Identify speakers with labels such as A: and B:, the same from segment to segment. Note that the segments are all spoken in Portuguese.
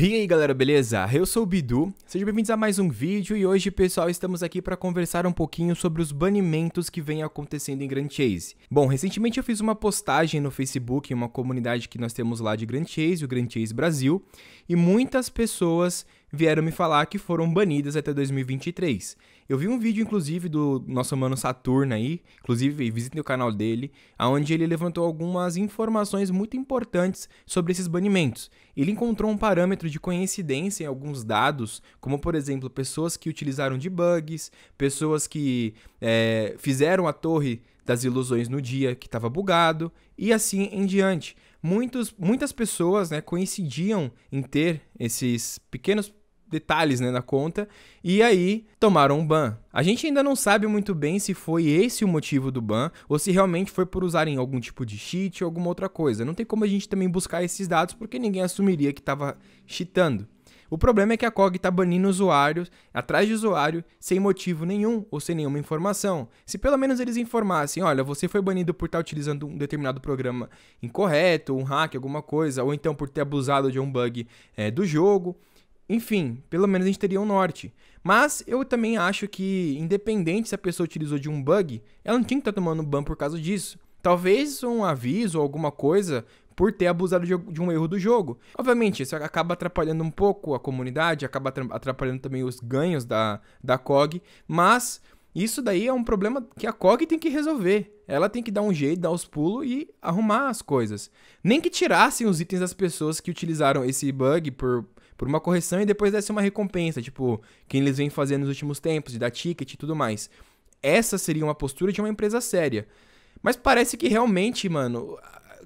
A: E aí galera, beleza? Eu sou o Bidu, sejam bem-vindos a mais um vídeo e hoje pessoal estamos aqui para conversar um pouquinho sobre os banimentos que vem acontecendo em Grand Chase. Bom, recentemente eu fiz uma postagem no Facebook, em uma comunidade que nós temos lá de Grand Chase, o Grand Chase Brasil, e muitas pessoas vieram me falar que foram banidas até 2023. Eu vi um vídeo, inclusive, do nosso mano Saturno aí, inclusive visitem o canal dele, onde ele levantou algumas informações muito importantes sobre esses banimentos. Ele encontrou um parâmetro de coincidência em alguns dados, como por exemplo, pessoas que utilizaram de bugs, pessoas que é, fizeram a torre das ilusões no dia que estava bugado e assim em diante. Muitos, muitas pessoas né, coincidiam em ter esses pequenos detalhes né, na conta, e aí tomaram um ban. A gente ainda não sabe muito bem se foi esse o motivo do ban ou se realmente foi por usarem algum tipo de cheat ou alguma outra coisa. Não tem como a gente também buscar esses dados porque ninguém assumiria que estava cheatando. O problema é que a COG está banindo usuários atrás de usuário sem motivo nenhum ou sem nenhuma informação. Se pelo menos eles informassem, olha, você foi banido por estar tá utilizando um determinado programa incorreto, um hack, alguma coisa, ou então por ter abusado de um bug é, do jogo, enfim, pelo menos a gente teria um norte. Mas eu também acho que, independente se a pessoa utilizou de um bug, ela não tinha que estar tá tomando ban por causa disso. Talvez um aviso ou alguma coisa por ter abusado de, um erro do jogo. Obviamente, isso acaba atrapalhando um pouco a comunidade, acaba atrapalhando também os ganhos da, da COG, mas isso daí é um problema que a COG tem que resolver. Ela tem que dar um jeito, dar os pulos e arrumar as coisas. Nem que tirassem os itens das pessoas que utilizaram esse bug por por uma correção e depois desse uma recompensa, tipo, quem eles vêm fazendo nos últimos tempos, de dar ticket e tudo mais. Essa seria uma postura de uma empresa séria. Mas parece que realmente, mano,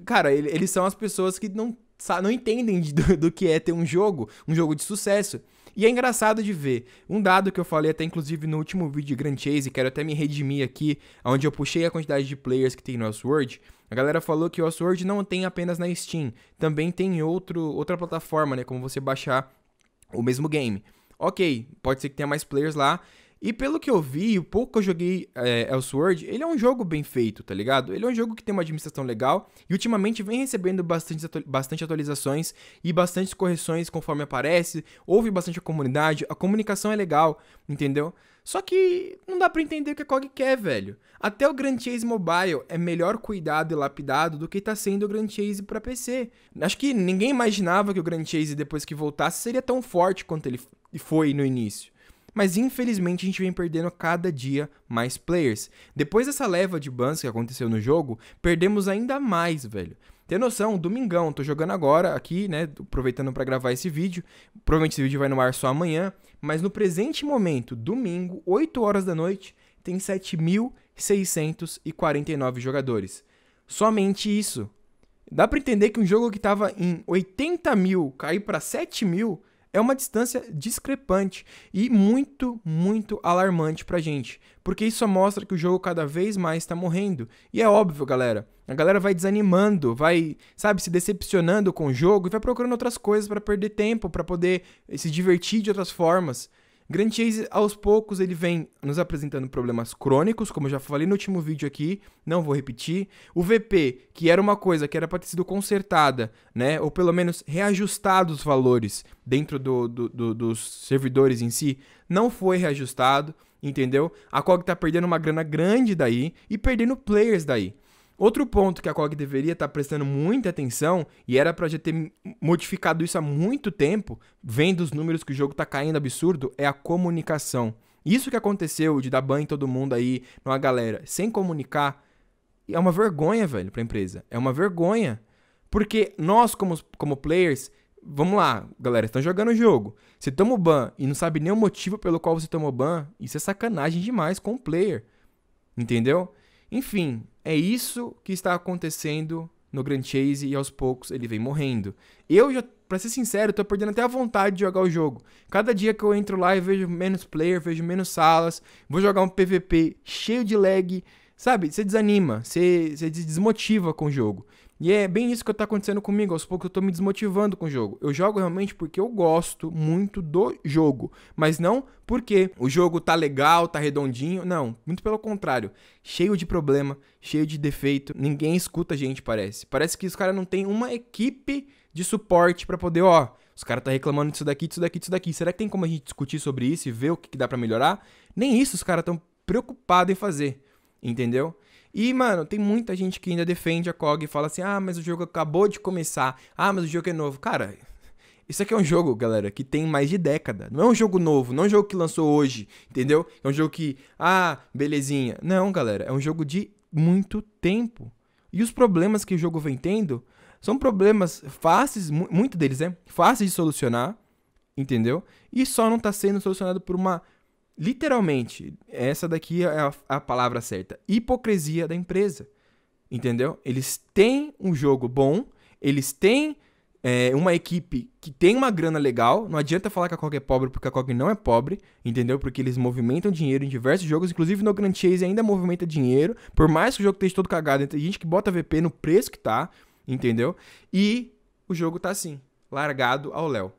A: cara, eles são as pessoas que não, não entendem do, do que é ter um jogo, um jogo de sucesso. E é engraçado de ver. Um dado que eu falei até inclusive no último vídeo de Grand Chase, quero até me redimir aqui, onde eu puxei a quantidade de players que tem no Sword. A galera falou que o Sword não tem apenas na Steam, também tem outro, outra plataforma, né, como você baixar o mesmo game. Ok, pode ser que tenha mais players lá, e pelo que eu vi, o pouco que eu joguei é, Elsword, ele é um jogo bem feito, tá ligado? Ele é um jogo que tem uma administração legal e ultimamente vem recebendo bastante, atu bastante atualizações e bastante correções conforme aparece. Houve bastante a comunidade, a comunicação é legal, entendeu? Só que não dá para entender o que a COG quer, velho. Até o Grand Chase Mobile é melhor cuidado e lapidado do que tá sendo o Grand Chase para PC. Acho que ninguém imaginava que o Grand Chase depois que voltasse seria tão forte quanto ele foi no início. Mas infelizmente a gente vem perdendo cada dia mais players. Depois dessa leva de bans que aconteceu no jogo, perdemos ainda mais, velho. Tem noção, domingão, tô jogando agora aqui, né, aproveitando para gravar esse vídeo. Provavelmente esse vídeo vai no ar só amanhã, mas no presente momento, domingo, 8 horas da noite, tem 7.649 jogadores. Somente isso. Dá para entender que um jogo que tava em 80 mil cair para 7 mil é uma distância discrepante e muito, muito alarmante pra gente, porque isso mostra que o jogo cada vez mais está morrendo. E é óbvio, galera, a galera vai desanimando, vai, sabe, se decepcionando com o jogo e vai procurando outras coisas para perder tempo, para poder se divertir de outras formas. Grand Chase, aos poucos, ele vem nos apresentando problemas crônicos, como eu já falei no último vídeo aqui, não vou repetir. O VP, que era uma coisa que era para ter sido consertada, né, ou pelo menos reajustado os valores dentro do, do, do, dos servidores em si, não foi reajustado, entendeu? A COG tá perdendo uma grana grande daí e perdendo players daí. Outro ponto que a COG deveria estar tá prestando muita atenção, e era para já ter modificado isso há muito tempo, vendo os números que o jogo está caindo absurdo, é a comunicação. Isso que aconteceu de dar ban em todo mundo aí, numa galera, sem comunicar, é uma vergonha, velho, pra empresa. É uma vergonha. Porque nós, como, como players, vamos lá, galera, estão jogando o jogo. Você toma o ban e não sabe nem o motivo pelo qual você tomou ban, isso é sacanagem demais com o player. Entendeu? Enfim, é isso que está acontecendo no Grand Chase e aos poucos ele vem morrendo. Eu já, pra ser sincero, tô perdendo até a vontade de jogar o jogo. Cada dia que eu entro lá e vejo menos player, vejo menos salas, vou jogar um PVP cheio de lag, Sabe? Você desanima, você, você desmotiva com o jogo. E é bem isso que tá acontecendo comigo. Aos poucos eu tô me desmotivando com o jogo. Eu jogo realmente porque eu gosto muito do jogo. Mas não porque o jogo tá legal, tá redondinho. Não, muito pelo contrário. Cheio de problema, cheio de defeito. Ninguém escuta a gente, parece. Parece que os caras não tem uma equipe de suporte para poder, ó. Os caras tá reclamando disso daqui, disso daqui, disso daqui. Será que tem como a gente discutir sobre isso e ver o que, que dá para melhorar? Nem isso os caras estão preocupados em fazer entendeu? E, mano, tem muita gente que ainda defende a COG e fala assim: ah, mas o jogo acabou de começar, ah, mas o jogo é novo. Cara, isso aqui é um jogo, galera, que tem mais de década. Não é um jogo novo, não é um jogo que lançou hoje, entendeu? É um jogo que, ah, belezinha. Não, galera, é um jogo de muito tempo. E os problemas que o jogo vem tendo são problemas fáceis, muito deles, né? Fáceis de solucionar, entendeu? E só não tá sendo solucionado por uma Literalmente, essa daqui é a, a palavra certa. Hipocrisia da empresa. Entendeu? Eles têm um jogo bom, eles têm é uma equipe que tem uma grana legal. Não adianta falar que a coca é pobre, porque a coca não é pobre, entendeu? Porque eles movimentam dinheiro em diversos jogos, inclusive no Grand Chase ainda movimenta dinheiro, por mais que o jogo esteja todo cagado. Tem gente que bota VP no preço que tá, entendeu? E o jogo tá assim, largado ao Léo.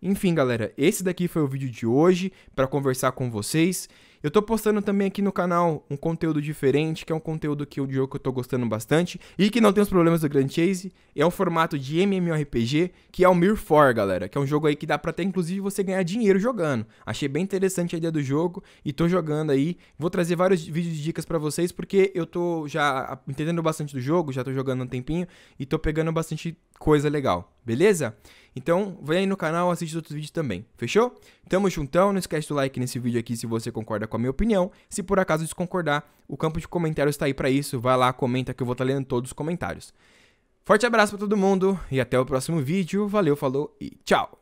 A: Enfim, galera, esse daqui foi o vídeo de hoje para conversar com vocês eu tô postando também aqui no canal um conteúdo diferente, que é um conteúdo que eu jogo que eu tô gostando bastante e que não tem os problemas do Grand Chase. É um formato de MMORPG, que é o Mir 4, galera, que é um jogo aí que dá para até inclusive você ganhar dinheiro jogando. Achei bem interessante a ideia do jogo e tô jogando aí. Vou trazer vários vídeos de dicas para vocês porque eu tô já entendendo bastante do jogo, já tô jogando um tempinho e tô pegando bastante coisa legal, beleza? Então, vem aí no canal, assiste outros vídeos também. Fechou? Tamo juntão, não esquece do like nesse vídeo aqui se você concorda com a minha opinião. Se por acaso desconcordar, o campo de comentários está aí para isso. Vai lá, comenta que eu vou estar tá lendo todos os comentários. Forte abraço para todo mundo e até o próximo vídeo. Valeu, falou e tchau!